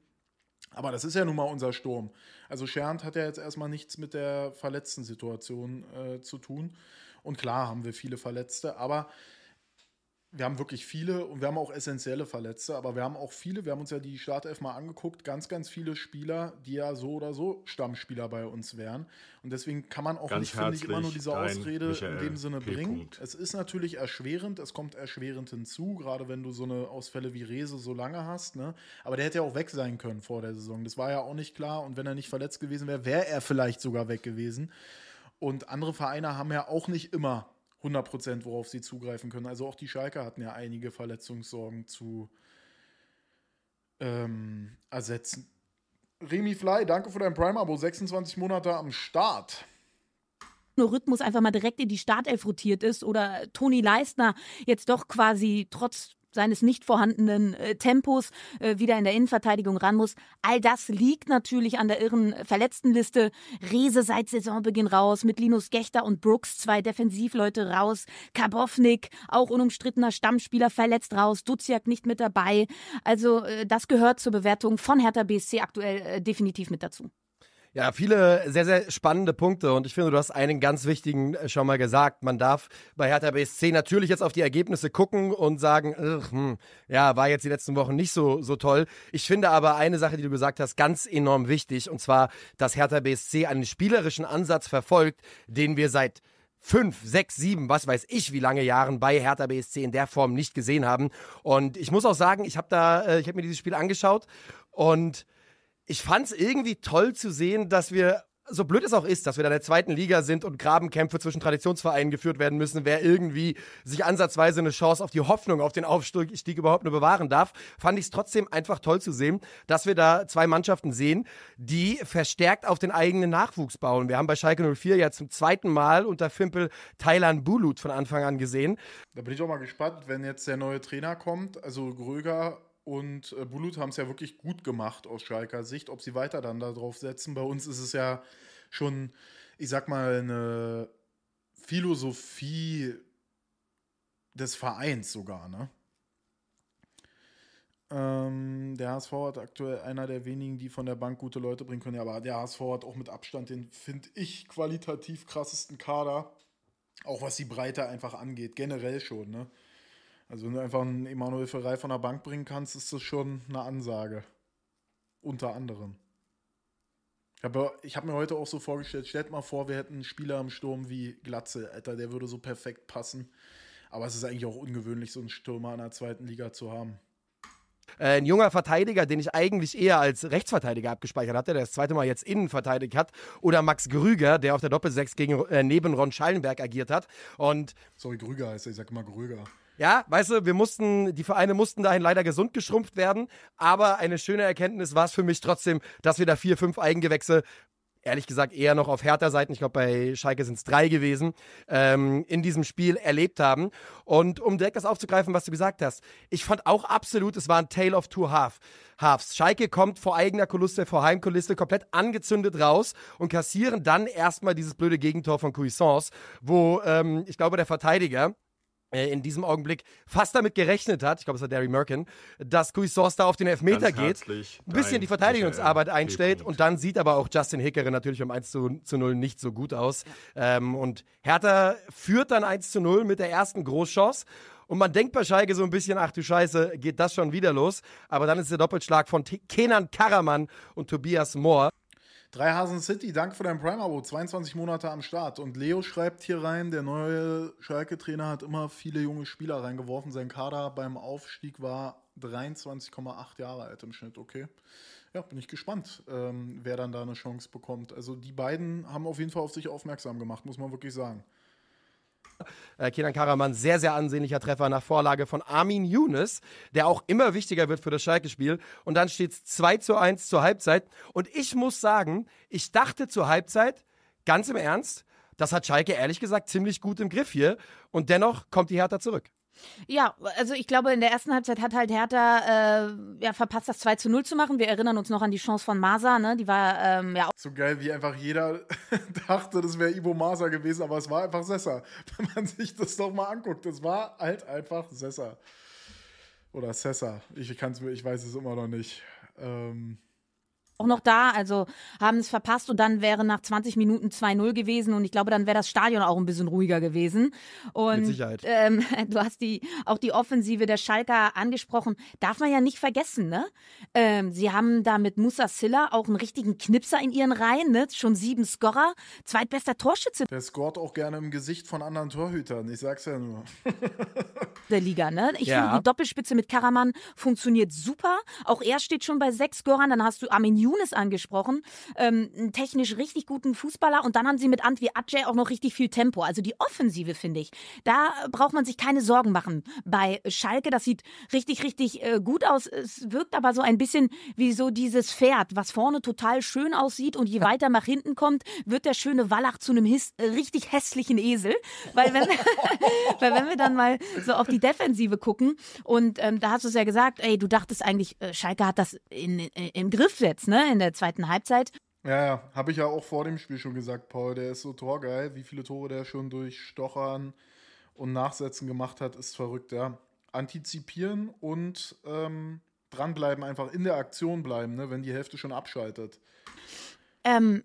Aber das ist ja nun mal unser Sturm. Also Schernd hat ja jetzt erstmal nichts mit der verletzten Situation äh, zu tun. Und klar haben wir viele Verletzte, aber wir haben wirklich viele und wir haben auch essentielle Verletzte, aber wir haben auch viele, wir haben uns ja die Startelf mal angeguckt, ganz, ganz viele Spieler, die ja so oder so Stammspieler bei uns wären. Und deswegen kann man auch ganz nicht, finde ich, immer nur diese Ausrede Michael in dem Sinne bringen. Es ist natürlich erschwerend, es kommt erschwerend hinzu, gerade wenn du so eine Ausfälle wie Rese so lange hast. Ne? Aber der hätte ja auch weg sein können vor der Saison. Das war ja auch nicht klar. Und wenn er nicht verletzt gewesen wäre, wäre er vielleicht sogar weg gewesen. Und andere Vereine haben ja auch nicht immer 100 worauf sie zugreifen können. Also auch die Schalker hatten ja einige Verletzungssorgen zu ähm, ersetzen. Remi Fly, danke für dein Prime-Abo. 26 Monate am Start. Nur Rhythmus einfach mal direkt in die Startelf rotiert ist oder Toni Leistner jetzt doch quasi trotz seines nicht vorhandenen äh, Tempos äh, wieder in der Innenverteidigung ran muss. All das liegt natürlich an der irren Verletztenliste. Rese seit Saisonbeginn raus, mit Linus Gächter und Brooks zwei Defensivleute raus, Kabownik, auch unumstrittener Stammspieler, verletzt raus, Duziak nicht mit dabei. Also äh, das gehört zur Bewertung von Hertha BSC aktuell äh, definitiv mit dazu. Ja, viele sehr, sehr spannende Punkte und ich finde, du hast einen ganz wichtigen äh, schon mal gesagt. Man darf bei Hertha BSC natürlich jetzt auf die Ergebnisse gucken und sagen, hm, ja, war jetzt die letzten Wochen nicht so, so toll. Ich finde aber eine Sache, die du gesagt hast, ganz enorm wichtig und zwar, dass Hertha BSC einen spielerischen Ansatz verfolgt, den wir seit fünf, sechs, sieben, was weiß ich, wie lange Jahren bei Hertha BSC in der Form nicht gesehen haben. Und ich muss auch sagen, ich habe da, äh, ich habe mir dieses Spiel angeschaut und ich fand es irgendwie toll zu sehen, dass wir so blöd es auch ist, dass wir da in der zweiten Liga sind und Grabenkämpfe zwischen Traditionsvereinen geführt werden müssen, wer irgendwie sich ansatzweise eine Chance auf die Hoffnung auf den Aufstieg überhaupt nur bewahren darf, fand ich es trotzdem einfach toll zu sehen, dass wir da zwei Mannschaften sehen, die verstärkt auf den eigenen Nachwuchs bauen. Wir haben bei Schalke 04 ja zum zweiten Mal unter Fimpel Thailand Bulut von Anfang an gesehen. Da bin ich auch mal gespannt, wenn jetzt der neue Trainer kommt, also Gröger und äh, Bulut haben es ja wirklich gut gemacht aus Schalker Sicht. Ob sie weiter dann darauf setzen, bei uns ist es ja schon, ich sag mal, eine Philosophie des Vereins sogar, ne? Ähm, der HSV hat aktuell einer der wenigen, die von der Bank gute Leute bringen können. Ja, aber der HSV hat auch mit Abstand den, finde ich, qualitativ krassesten Kader. Auch was die Breite einfach angeht, generell schon, ne? Also wenn du einfach einen Emanuel Ferrei von der Bank bringen kannst, ist das schon eine Ansage. Unter anderem. Aber ich habe mir heute auch so vorgestellt, stellt mal vor, wir hätten einen Spieler im Sturm wie Glatze, Alter, der würde so perfekt passen. Aber es ist eigentlich auch ungewöhnlich, so einen Stürmer in der zweiten Liga zu haben. Äh, ein junger Verteidiger, den ich eigentlich eher als Rechtsverteidiger abgespeichert hatte, der das zweite Mal jetzt innen verteidigt hat, oder Max Grüger, der auf der Doppelsechs gegen, äh, neben Ron Schallenberg agiert hat. Und Sorry, Grüger heißt er, ich sag immer Grüger. Ja, weißt du, wir mussten, die Vereine mussten dahin leider gesund geschrumpft werden, aber eine schöne Erkenntnis war es für mich trotzdem, dass wir da vier, fünf Eigengewächse ehrlich gesagt eher noch auf härter Seiten, ich glaube bei Schalke sind es drei gewesen, ähm, in diesem Spiel erlebt haben. Und um direkt das aufzugreifen, was du gesagt hast, ich fand auch absolut, es war ein Tale of Two Half Halves. Schalke kommt vor eigener Kulisse, vor Heimkulisse komplett angezündet raus und kassieren dann erstmal dieses blöde Gegentor von Cuisance, wo ähm, ich glaube der Verteidiger, äh, in diesem Augenblick fast damit gerechnet hat, ich glaube, es war Derry Merkin, dass Cuisance da auf den Elfmeter geht, ein bisschen die Verteidigungsarbeit Michael einstellt und dann sieht aber auch Justin Hickere natürlich um 1 zu, zu 0 nicht so gut aus. Ähm, und Hertha führt dann 1 zu 0 mit der ersten Großchance. Und man denkt bei Schalke so ein bisschen, ach du Scheiße, geht das schon wieder los? Aber dann ist der Doppelschlag von Kenan Karaman und Tobias Mohr. Drei Hasen City, danke für dein Prime-Abo. 22 Monate am Start. Und Leo schreibt hier rein, der neue Schalke-Trainer hat immer viele junge Spieler reingeworfen. Sein Kader beim Aufstieg war 23,8 Jahre alt im Schnitt, okay. Ja, bin ich gespannt, ähm, wer dann da eine Chance bekommt. Also die beiden haben auf jeden Fall auf sich aufmerksam gemacht, muss man wirklich sagen. Äh, Kenan Karaman, sehr, sehr ansehnlicher Treffer nach Vorlage von Armin Younes, der auch immer wichtiger wird für das Schalke-Spiel. Und dann steht es 2 zu 1 zur Halbzeit. Und ich muss sagen, ich dachte zur Halbzeit, ganz im Ernst, das hat Schalke ehrlich gesagt ziemlich gut im Griff hier. Und dennoch kommt die Hertha zurück. Ja, also ich glaube, in der ersten Halbzeit hat halt Hertha äh, ja, verpasst, das 2 zu 0 zu machen. Wir erinnern uns noch an die Chance von Masa, ne? Die war ähm, ja auch. So geil, wie einfach jeder dachte, das wäre Ivo Masa gewesen, aber es war einfach Sessa. Wenn man sich das doch mal anguckt, es war halt einfach Sessa. Oder Sessa. Ich, ich weiß es immer noch nicht. Ähm, auch noch da, also haben es verpasst und dann wäre nach 20 Minuten 2-0 gewesen und ich glaube, dann wäre das Stadion auch ein bisschen ruhiger gewesen. Und, Mit Sicherheit. Ähm, du hast die, auch die Offensive der Schalker angesprochen, darf man ja nicht vergessen, ne? Ähm, sie haben da mit Musa Silla auch einen richtigen Knipser in ihren Reihen, ne? Schon sieben Scorer, zweitbester Torschütze. Der scoret auch gerne im Gesicht von anderen Torhütern, ich sag's ja nur. der Liga, ne? Ich ja. finde, die Doppelspitze mit Karaman funktioniert super. Auch er steht schon bei sechs Scorern, dann hast du Armin Younes angesprochen, ähm, technisch richtig guten Fußballer und dann haben sie mit Antwi Ajay auch noch richtig viel Tempo. Also die Offensive, finde ich, da braucht man sich keine Sorgen machen. Bei Schalke, das sieht richtig, richtig äh, gut aus. Es wirkt aber so ein bisschen wie so dieses Pferd, was vorne total schön aussieht und je weiter nach hinten kommt, wird der schöne Wallach zu einem His äh, richtig hässlichen Esel. Weil wenn, weil wenn wir dann mal so auf die Defensive gucken und ähm, da hast du es ja gesagt, ey, du dachtest eigentlich, äh, Schalke hat das in, in, äh, im Griff jetzt, ne? ne, in der zweiten Halbzeit. Ja, ja, habe ich ja auch vor dem Spiel schon gesagt, Paul, der ist so torgeil. Wie viele Tore der schon durch Stochern und Nachsätzen gemacht hat, ist verrückt, ja. Antizipieren und ähm, dranbleiben, einfach in der Aktion bleiben, ne, wenn die Hälfte schon abschaltet. Ähm,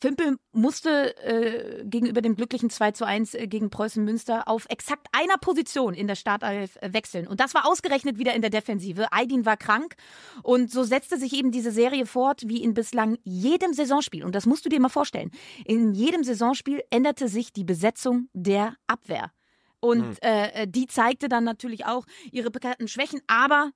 Fimpel musste äh, gegenüber dem glücklichen 2 zu 1 äh, gegen Preußen Münster auf exakt einer Position in der Startelf äh, wechseln. Und das war ausgerechnet wieder in der Defensive. Aydin war krank und so setzte sich eben diese Serie fort wie in bislang jedem Saisonspiel. Und das musst du dir mal vorstellen. In jedem Saisonspiel änderte sich die Besetzung der Abwehr. Und hm. äh, äh, die zeigte dann natürlich auch ihre bekannten Schwächen, aber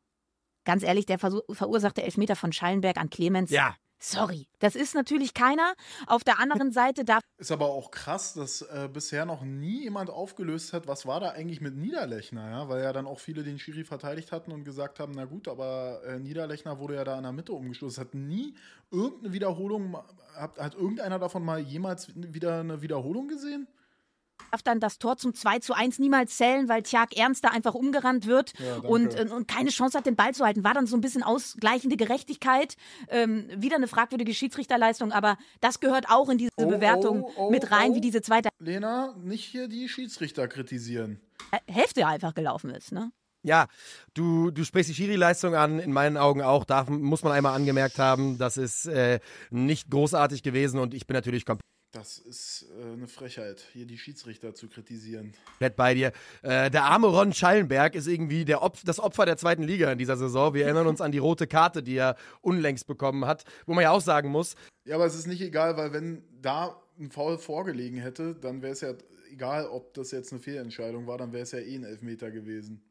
ganz ehrlich, der verursachte Elfmeter von Schallenberg an Clemens. Ja. Sorry, das ist natürlich keiner. Auf der anderen Seite darf. Ist aber auch krass, dass äh, bisher noch nie jemand aufgelöst hat, was war da eigentlich mit Niederlechner, ja? Weil ja dann auch viele den Schiri verteidigt hatten und gesagt haben, na gut, aber äh, Niederlechner wurde ja da in der Mitte umgestoßen. hat nie irgendeine Wiederholung, hat, hat irgendeiner davon mal jemals wieder eine Wiederholung gesehen? darf dann das Tor zum 2 zu 1 niemals zählen, weil Tjag Ernst da einfach umgerannt wird ja, und, äh, und keine Chance hat, den Ball zu halten. War dann so ein bisschen ausgleichende Gerechtigkeit. Ähm, wieder eine fragwürdige Schiedsrichterleistung, aber das gehört auch in diese oh, Bewertung oh, oh, mit rein, wie oh. diese zweite. Lena, nicht hier die Schiedsrichter kritisieren. Äh, Hälfte einfach gelaufen ist, ne? Ja, du, du sprichst die Schiri-Leistung an, in meinen Augen auch. Da muss man einmal angemerkt haben, das ist äh, nicht großartig gewesen und ich bin natürlich komplett das ist äh, eine Frechheit, hier die Schiedsrichter zu kritisieren. Komplett bei dir. Äh, der arme Ron Schallenberg ist irgendwie Opf das Opfer der zweiten Liga in dieser Saison. Wir erinnern uns an die rote Karte, die er unlängst bekommen hat, wo man ja auch sagen muss. Ja, aber es ist nicht egal, weil wenn da ein Foul vorgelegen hätte, dann wäre es ja egal, ob das jetzt eine Fehlentscheidung war, dann wäre es ja eh ein Elfmeter gewesen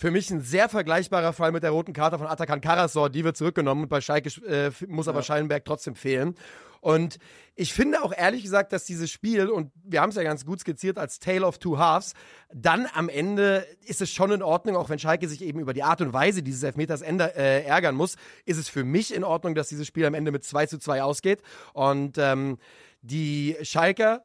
für mich ein sehr vergleichbarer Fall mit der roten Karte von Atakan Karasor. Die wird zurückgenommen und bei Schalke äh, muss aber ja. Schallenberg trotzdem fehlen. Und ich finde auch ehrlich gesagt, dass dieses Spiel, und wir haben es ja ganz gut skizziert als Tale of Two Halves, dann am Ende ist es schon in Ordnung, auch wenn Schalke sich eben über die Art und Weise dieses Elfmeters änder, äh, ärgern muss, ist es für mich in Ordnung, dass dieses Spiel am Ende mit 2 zu 2 ausgeht. Und ähm, die Schalker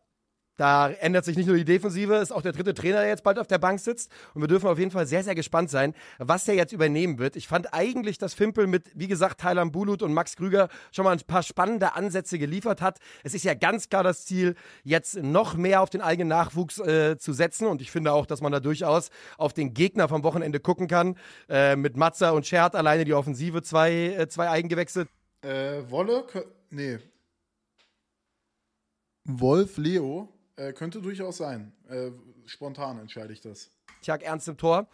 da ändert sich nicht nur die Defensive, ist auch der dritte Trainer, der jetzt bald auf der Bank sitzt. Und wir dürfen auf jeden Fall sehr, sehr gespannt sein, was der jetzt übernehmen wird. Ich fand eigentlich, dass Fimpel mit, wie gesagt, Thailand Bulut und Max Krüger schon mal ein paar spannende Ansätze geliefert hat. Es ist ja ganz klar das Ziel, jetzt noch mehr auf den eigenen Nachwuchs äh, zu setzen. Und ich finde auch, dass man da durchaus auf den Gegner vom Wochenende gucken kann. Äh, mit Matza und Schert alleine die Offensive, zwei, äh, zwei Eigengewächse. Äh, Wolle? Nee. Wolf Leo äh, könnte durchaus sein. Äh, spontan entscheide ich das. Tja, Ernst im Tor.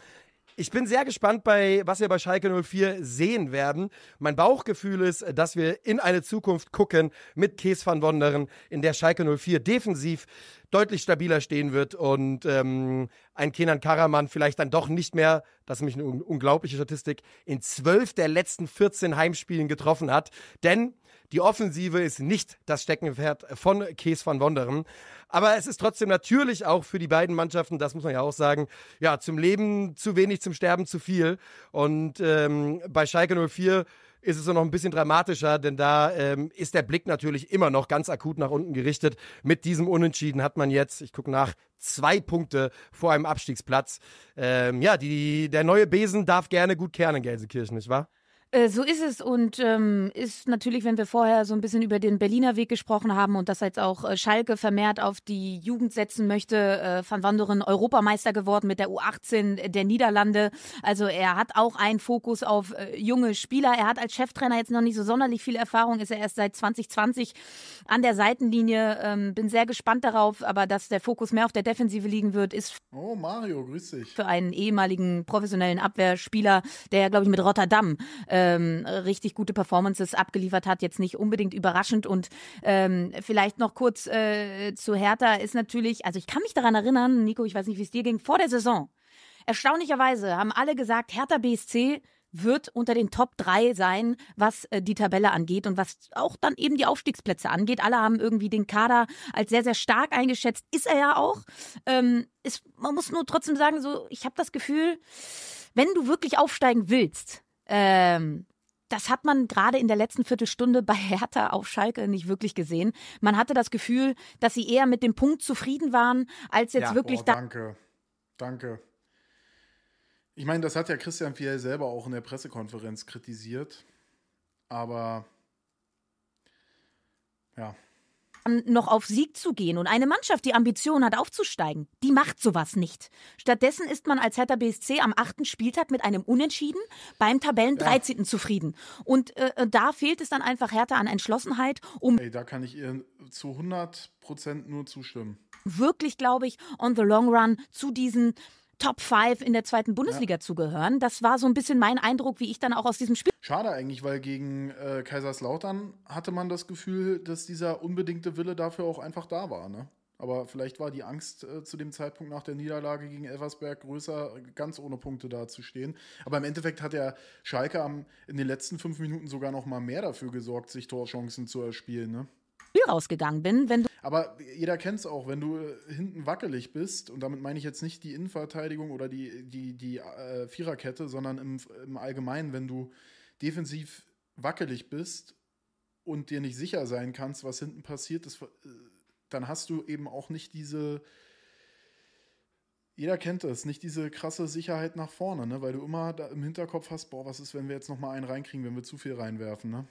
Ich bin sehr gespannt, bei, was wir bei Schalke 04 sehen werden. Mein Bauchgefühl ist, dass wir in eine Zukunft gucken mit Kees van Wonderen, in der Schalke 04 defensiv deutlich stabiler stehen wird und ähm, ein Kenan Karaman vielleicht dann doch nicht mehr, das ist nämlich eine unglaubliche Statistik, in zwölf der letzten 14 Heimspielen getroffen hat. Denn die Offensive ist nicht das Steckenpferd von Kees van Wonderen. Aber es ist trotzdem natürlich auch für die beiden Mannschaften, das muss man ja auch sagen, ja, zum Leben zu wenig, zum Sterben zu viel. Und ähm, bei Schalke 04 ist es so noch ein bisschen dramatischer, denn da ähm, ist der Blick natürlich immer noch ganz akut nach unten gerichtet. Mit diesem Unentschieden hat man jetzt, ich gucke nach, zwei Punkte vor einem Abstiegsplatz. Ähm, ja, die, der neue Besen darf gerne gut kehren in Gelsenkirchen, nicht wahr? Äh, so ist es und ähm, ist natürlich, wenn wir vorher so ein bisschen über den Berliner Weg gesprochen haben und dass jetzt auch äh, Schalke vermehrt auf die Jugend setzen möchte, äh, Van Wanderen Europameister geworden mit der U18 der Niederlande. Also er hat auch einen Fokus auf äh, junge Spieler. Er hat als Cheftrainer jetzt noch nicht so sonderlich viel Erfahrung, ist er erst seit 2020 an der Seitenlinie. Ähm, bin sehr gespannt darauf, aber dass der Fokus mehr auf der Defensive liegen wird, ist Oh Mario, grüß dich. Für einen ehemaligen professionellen Abwehrspieler, der ja glaube ich mit Rotterdam äh, ähm, richtig gute Performances abgeliefert hat, jetzt nicht unbedingt überraschend. Und ähm, vielleicht noch kurz äh, zu Hertha ist natürlich, also ich kann mich daran erinnern, Nico, ich weiß nicht, wie es dir ging, vor der Saison. Erstaunlicherweise haben alle gesagt, Hertha BSC wird unter den Top 3 sein, was äh, die Tabelle angeht und was auch dann eben die Aufstiegsplätze angeht. Alle haben irgendwie den Kader als sehr, sehr stark eingeschätzt. Ist er ja auch. Ähm, ist, man muss nur trotzdem sagen, so, ich habe das Gefühl, wenn du wirklich aufsteigen willst, ähm, das hat man gerade in der letzten Viertelstunde bei Hertha auf Schalke nicht wirklich gesehen. Man hatte das Gefühl, dass sie eher mit dem Punkt zufrieden waren, als jetzt ja, wirklich. Boah, da danke, danke. Ich meine, das hat ja Christian Fiel selber auch in der Pressekonferenz kritisiert. Aber ja, ähm, noch auf Sieg zu gehen. Und eine Mannschaft, die Ambitionen hat, aufzusteigen, die macht sowas nicht. Stattdessen ist man als Hertha BSC am achten Spieltag mit einem Unentschieden beim Tabellen 13. Ja. zufrieden. Und äh, äh, da fehlt es dann einfach Hertha an Entschlossenheit, um. Ey, da kann ich ihr zu 100 Prozent nur zustimmen. Wirklich, glaube ich, on the long run zu diesen Top 5 in der zweiten Bundesliga ja. zu Das war so ein bisschen mein Eindruck, wie ich dann auch aus diesem Spiel. Schade eigentlich, weil gegen äh, Kaiserslautern hatte man das Gefühl, dass dieser unbedingte Wille dafür auch einfach da war. Ne? Aber vielleicht war die Angst äh, zu dem Zeitpunkt nach der Niederlage gegen Elversberg größer, ganz ohne Punkte dazustehen. Aber im Endeffekt hat der Schalke am, in den letzten fünf Minuten sogar noch mal mehr dafür gesorgt, sich Torchancen zu erspielen. Ne? Spiel rausgegangen bin. Wenn Aber jeder kennt es auch, wenn du äh, hinten wackelig bist, und damit meine ich jetzt nicht die Innenverteidigung oder die, die, die äh, Viererkette, sondern im, im Allgemeinen, wenn du defensiv wackelig bist und dir nicht sicher sein kannst, was hinten passiert, das, äh, dann hast du eben auch nicht diese jeder kennt das, nicht diese krasse Sicherheit nach vorne, ne? weil du immer im Hinterkopf hast, boah, was ist, wenn wir jetzt nochmal einen reinkriegen, wenn wir zu viel reinwerfen, ne?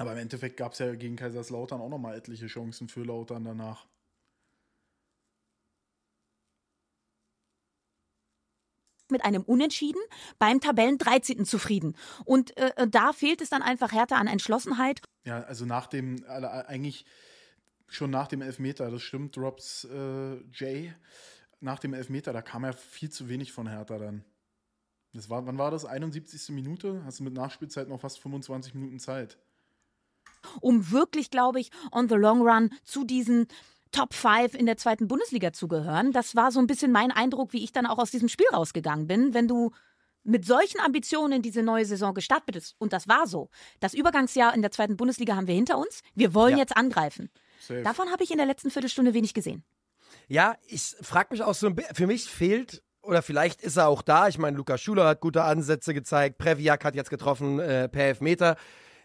Aber im Endeffekt gab es ja gegen Kaiserslautern auch nochmal etliche Chancen für Lautern danach. mit einem Unentschieden beim Tabellen 13. zufrieden. Und äh, äh, da fehlt es dann einfach härter an Entschlossenheit. Ja, also nach dem, eigentlich schon nach dem Elfmeter, das stimmt, Drops äh, Jay, nach dem Elfmeter, da kam ja viel zu wenig von Hertha dann. Das war, wann war das? 71. Minute? Hast du mit Nachspielzeit noch fast 25 Minuten Zeit? um wirklich, glaube ich, on the long run zu diesen Top 5 in der zweiten Bundesliga zu gehören. Das war so ein bisschen mein Eindruck, wie ich dann auch aus diesem Spiel rausgegangen bin. Wenn du mit solchen Ambitionen in diese neue Saison gestartet bist, und das war so, das Übergangsjahr in der zweiten Bundesliga haben wir hinter uns, wir wollen ja. jetzt angreifen. Safe. Davon habe ich in der letzten Viertelstunde wenig gesehen. Ja, ich frage mich auch so ein bisschen, für mich fehlt oder vielleicht ist er auch da. Ich meine, Lukas Schuler hat gute Ansätze gezeigt, Previak hat jetzt getroffen äh, per Elfmeter.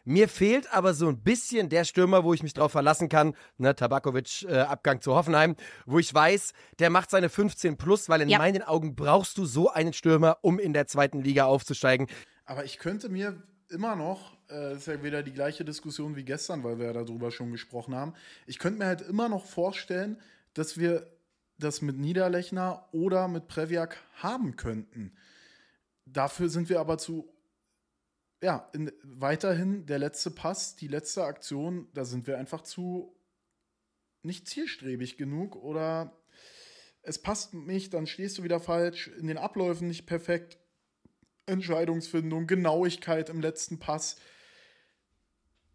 Mir fehlt aber so ein bisschen der Stürmer, wo ich mich drauf verlassen kann. Ne, Tabakovic, äh, Abgang zu Hoffenheim, wo ich weiß, der macht seine 15 plus, weil in ja. meinen Augen brauchst du so einen Stürmer, um in der zweiten Liga aufzusteigen. Aber ich könnte mir immer noch, äh, ist ja wieder die gleiche Diskussion wie gestern, weil wir ja darüber schon gesprochen haben. Ich könnte mir halt immer noch vorstellen, dass wir das mit Niederlechner oder mit Previak haben könnten. Dafür sind wir aber zu ja, in, weiterhin der letzte Pass, die letzte Aktion, da sind wir einfach zu nicht zielstrebig genug oder es passt nicht, dann stehst du wieder falsch, in den Abläufen nicht perfekt, Entscheidungsfindung, Genauigkeit im letzten Pass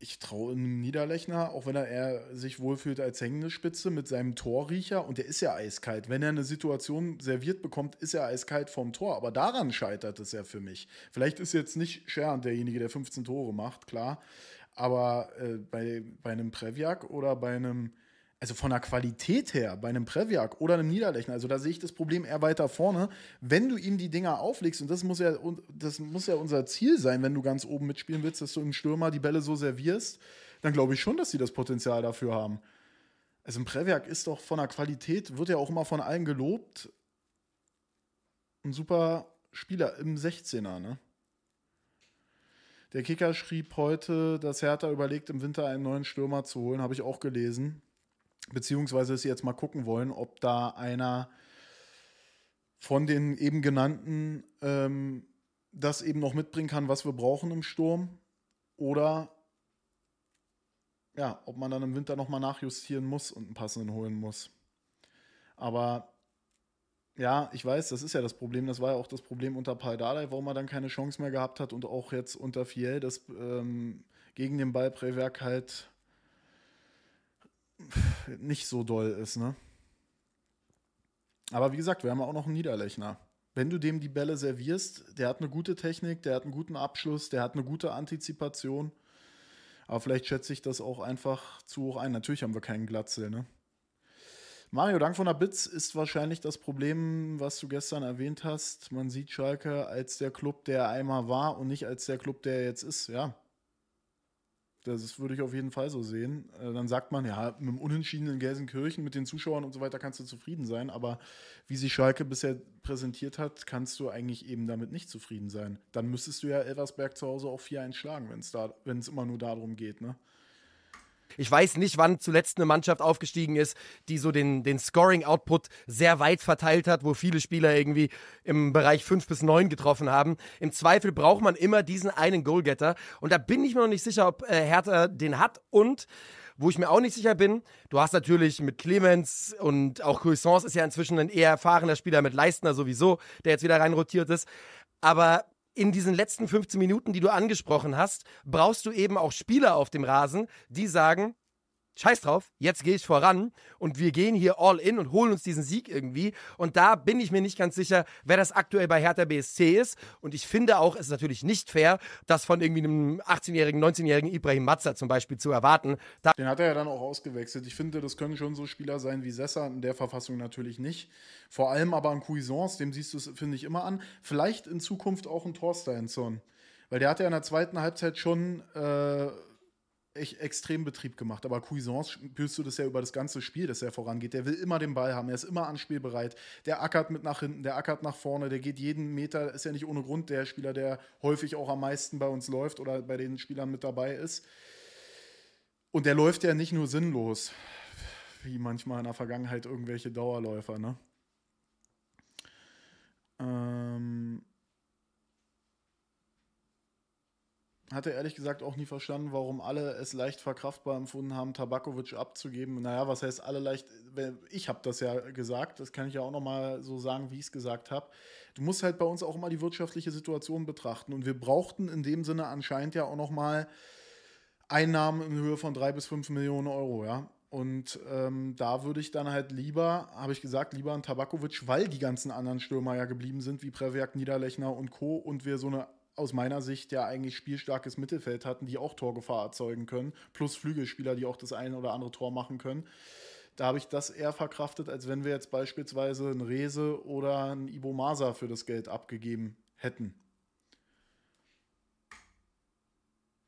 ich traue einem Niederlechner, auch wenn er eher sich wohlfühlt als hängende Spitze mit seinem Torriecher und der ist ja eiskalt. Wenn er eine Situation serviert bekommt, ist er eiskalt vom Tor. Aber daran scheitert es ja für mich. Vielleicht ist jetzt nicht Schern derjenige, der 15 Tore macht, klar. Aber äh, bei, bei einem Previak oder bei einem also von der Qualität her bei einem Previak oder einem Niederlechner, also da sehe ich das Problem eher weiter vorne, wenn du ihm die Dinger auflegst, und das muss ja, das muss ja unser Ziel sein, wenn du ganz oben mitspielen willst, dass du im Stürmer die Bälle so servierst, dann glaube ich schon, dass sie das Potenzial dafür haben. Also ein Previak ist doch von der Qualität, wird ja auch immer von allen gelobt, ein super Spieler im 16er, ne? Der Kicker schrieb heute, dass Hertha überlegt, im Winter einen neuen Stürmer zu holen, habe ich auch gelesen beziehungsweise sie jetzt mal gucken wollen, ob da einer von den eben genannten ähm, das eben noch mitbringen kann, was wir brauchen im Sturm. Oder ja, ob man dann im Winter nochmal nachjustieren muss und einen passenden holen muss. Aber ja, ich weiß, das ist ja das Problem. Das war ja auch das Problem unter Paldadei, warum er dann keine Chance mehr gehabt hat und auch jetzt unter Fiel, dass ähm, gegen den Ballpräwerk halt nicht so doll ist, ne? Aber wie gesagt, wir haben auch noch einen Niederlechner. Wenn du dem die Bälle servierst, der hat eine gute Technik, der hat einen guten Abschluss, der hat eine gute Antizipation. Aber vielleicht schätze ich das auch einfach zu hoch ein. Natürlich haben wir keinen Glatzel, ne? Mario Dank von der Bitz ist wahrscheinlich das Problem, was du gestern erwähnt hast. Man sieht Schalke als der Club, der einmal war und nicht als der Club, der jetzt ist, ja. Das würde ich auf jeden Fall so sehen. Äh, dann sagt man, ja, mit dem unentschiedenen Gelsenkirchen, mit den Zuschauern und so weiter kannst du zufrieden sein. Aber wie sich Schalke bisher präsentiert hat, kannst du eigentlich eben damit nicht zufrieden sein. Dann müsstest du ja Elversberg zu Hause auch 4-1 schlagen, wenn es immer nur darum geht. Ne? Ich weiß nicht, wann zuletzt eine Mannschaft aufgestiegen ist, die so den, den Scoring-Output sehr weit verteilt hat, wo viele Spieler irgendwie im Bereich 5 bis 9 getroffen haben. Im Zweifel braucht man immer diesen einen Goalgetter. Und da bin ich mir noch nicht sicher, ob äh, Hertha den hat. Und wo ich mir auch nicht sicher bin, du hast natürlich mit Clemens und auch Cuisance ist ja inzwischen ein eher erfahrener Spieler mit Leistner sowieso, der jetzt wieder reinrotiert ist. Aber in diesen letzten 15 Minuten, die du angesprochen hast, brauchst du eben auch Spieler auf dem Rasen, die sagen, scheiß drauf, jetzt gehe ich voran und wir gehen hier all in und holen uns diesen Sieg irgendwie. Und da bin ich mir nicht ganz sicher, wer das aktuell bei Hertha BSC ist. Und ich finde auch, es ist natürlich nicht fair, das von irgendwie einem 18-jährigen, 19-jährigen Ibrahim Matzer zum Beispiel zu erwarten. Da Den hat er ja dann auch ausgewechselt. Ich finde, das können schon so Spieler sein wie Sessa, in der Verfassung natürlich nicht. Vor allem aber an Cuisance, dem siehst du es, finde ich, immer an. Vielleicht in Zukunft auch ein Torsteinson. Weil der hat ja in der zweiten Halbzeit schon äh, echt extrem Betrieb gemacht. Aber Cuisance spürst du das ja über das ganze Spiel, dass er vorangeht. Der will immer den Ball haben, er ist immer anspielbereit. Der ackert mit nach hinten, der ackert nach vorne, der geht jeden Meter, ist ja nicht ohne Grund der Spieler, der häufig auch am meisten bei uns läuft oder bei den Spielern mit dabei ist. Und der läuft ja nicht nur sinnlos, wie manchmal in der Vergangenheit irgendwelche Dauerläufer, ne? Ähm, hatte ehrlich gesagt auch nie verstanden, warum alle es leicht verkraftbar empfunden haben, Tabakovic abzugeben. Naja, was heißt alle leicht? Ich habe das ja gesagt, das kann ich ja auch nochmal so sagen, wie ich es gesagt habe. Du musst halt bei uns auch mal die wirtschaftliche Situation betrachten. Und wir brauchten in dem Sinne anscheinend ja auch nochmal Einnahmen in Höhe von drei bis fünf Millionen Euro, ja. Und ähm, da würde ich dann halt lieber, habe ich gesagt, lieber an Tabakovic, weil die ganzen anderen Stürmer ja geblieben sind, wie Previak, Niederlechner und Co. Und wir so eine aus meiner Sicht ja eigentlich spielstarkes Mittelfeld hatten, die auch Torgefahr erzeugen können, plus Flügelspieler, die auch das eine oder andere Tor machen können. Da habe ich das eher verkraftet, als wenn wir jetzt beispielsweise einen Rese oder einen Ibo Masa für das Geld abgegeben hätten.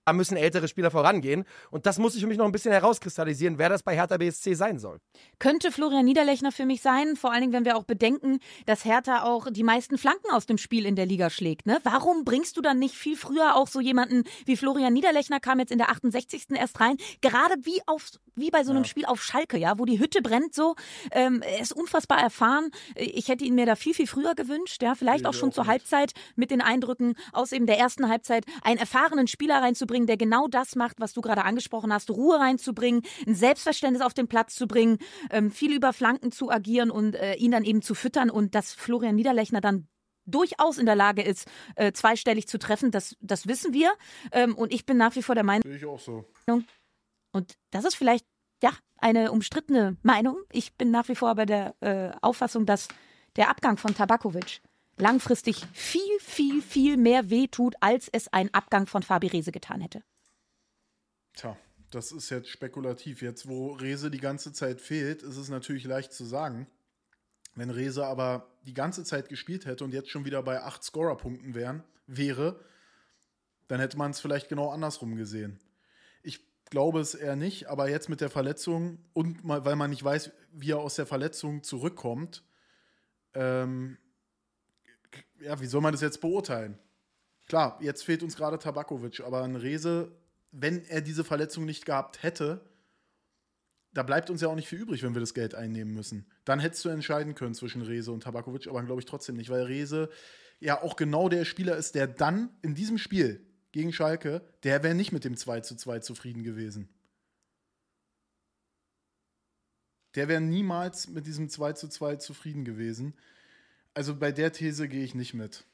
da müssen ältere Spieler vorangehen. Und das muss ich für mich noch ein bisschen herauskristallisieren, wer das bei Hertha BSC sein soll. Könnte Florian Niederlechner für mich sein, vor allen Dingen, wenn wir auch bedenken, dass Hertha auch die meisten Flanken aus dem Spiel in der Liga schlägt. Ne? Warum bringst du dann nicht viel früher auch so jemanden wie Florian Niederlechner, kam jetzt in der 68. erst rein, gerade wie, auf, wie bei so einem ja. Spiel auf Schalke, ja, wo die Hütte brennt so. Ähm, er ist unfassbar erfahren. Ich hätte ihn mir da viel, viel früher gewünscht, ja, vielleicht ich auch schon auch zur nicht. Halbzeit mit den Eindrücken aus eben der ersten Halbzeit einen erfahrenen Spieler reinzubringen reinzubringen, der genau das macht, was du gerade angesprochen hast, Ruhe reinzubringen, ein Selbstverständnis auf den Platz zu bringen, ähm, viel über Flanken zu agieren und äh, ihn dann eben zu füttern und dass Florian Niederlechner dann durchaus in der Lage ist, äh, zweistellig zu treffen, das, das wissen wir. Ähm, und ich bin nach wie vor der Meinung. ich auch so. Und das ist vielleicht, ja, eine umstrittene Meinung. Ich bin nach wie vor bei der äh, Auffassung, dass der Abgang von Tabakovic langfristig viel, viel, viel mehr wehtut, als es ein Abgang von Fabi Rese getan hätte. Tja, das ist jetzt spekulativ. Jetzt, wo Rese die ganze Zeit fehlt, ist es natürlich leicht zu sagen. Wenn Rese aber die ganze Zeit gespielt hätte und jetzt schon wieder bei acht Scorerpunkten wären, wäre, dann hätte man es vielleicht genau andersrum gesehen. Ich glaube es eher nicht, aber jetzt mit der Verletzung und mal, weil man nicht weiß, wie er aus der Verletzung zurückkommt, ähm, ja, wie soll man das jetzt beurteilen? Klar, jetzt fehlt uns gerade Tabakovic, aber ein Rese, wenn er diese Verletzung nicht gehabt hätte, da bleibt uns ja auch nicht viel übrig, wenn wir das Geld einnehmen müssen. Dann hättest du entscheiden können zwischen Rese und Tabakovic, aber glaube ich trotzdem nicht, weil Rese ja auch genau der Spieler ist, der dann in diesem Spiel gegen Schalke, der wäre nicht mit dem 2 zu 2 zufrieden gewesen. Der wäre niemals mit diesem 2 zu 2 zufrieden gewesen. Also bei der These gehe ich nicht mit.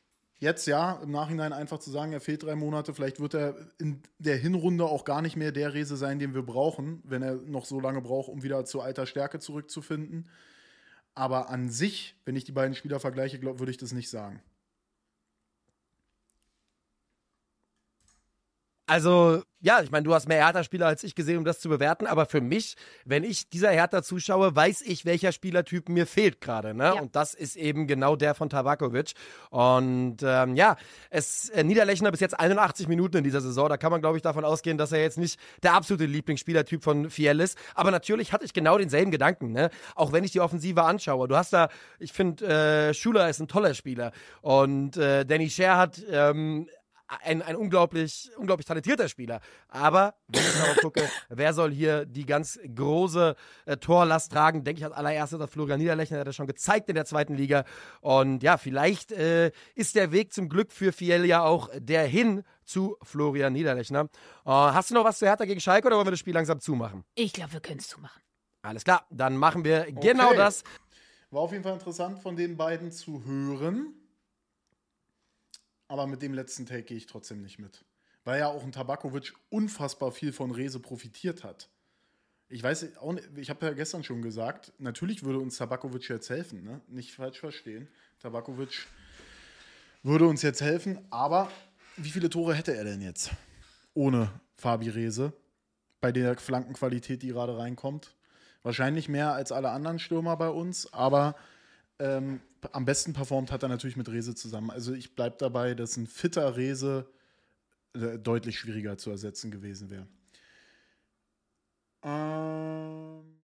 Jetzt ja, im Nachhinein einfach zu sagen, er fehlt drei Monate, vielleicht wird er in der Hinrunde auch gar nicht mehr der Rese sein, den wir brauchen, wenn er noch so lange braucht, um wieder zu alter Stärke zurückzufinden. Aber an sich, wenn ich die beiden Spieler vergleiche, glaub, würde ich das nicht sagen. Also, ja, ich meine, du hast mehr Hertha-Spieler als ich gesehen, um das zu bewerten, aber für mich, wenn ich dieser Hertha zuschaue, weiß ich, welcher Spielertyp mir fehlt gerade, ne? Ja. Und das ist eben genau der von Tabakovic. Und ähm, ja, es äh, Niederlechner bis jetzt 81 Minuten in dieser Saison, da kann man glaube ich davon ausgehen, dass er jetzt nicht der absolute Lieblingsspielertyp von Fiel ist, aber natürlich hatte ich genau denselben Gedanken, ne? Auch wenn ich die Offensive anschaue. Du hast da, ich finde äh, Schuler ist ein toller Spieler und äh, Danny Scher hat ähm, ein, ein unglaublich, unglaublich talentierter Spieler. Aber wenn ich darauf gucke, wer soll hier die ganz große äh, Torlast tragen, denke ich als allererstes auf Florian Niederlechner, der hat das schon gezeigt in der zweiten Liga. Und ja, vielleicht äh, ist der Weg zum Glück für Fiel ja auch der hin zu Florian Niederlechner. Äh, hast du noch was zu Hertha gegen Schalke oder wollen wir das Spiel langsam zumachen? Ich glaube, wir können es zumachen. Alles klar, dann machen wir genau okay. genau das. War auf jeden Fall interessant von den beiden zu hören aber mit dem letzten Take gehe ich trotzdem nicht mit. Weil ja auch ein Tabakovic unfassbar viel von Rese profitiert hat. Ich weiß auch nicht, ich habe ja gestern schon gesagt, natürlich würde uns Tabakovic jetzt helfen, ne? Nicht falsch verstehen. Tabakovic würde uns jetzt helfen, aber wie viele Tore hätte er denn jetzt? Ohne Fabi Rese. Bei der Flankenqualität, die gerade reinkommt. Wahrscheinlich mehr als alle anderen Stürmer bei uns, aber ähm, am besten performt hat er natürlich mit Rese zusammen. Also ich bleibe dabei, dass ein fitter Rese äh, deutlich schwieriger zu ersetzen gewesen wäre. Ähm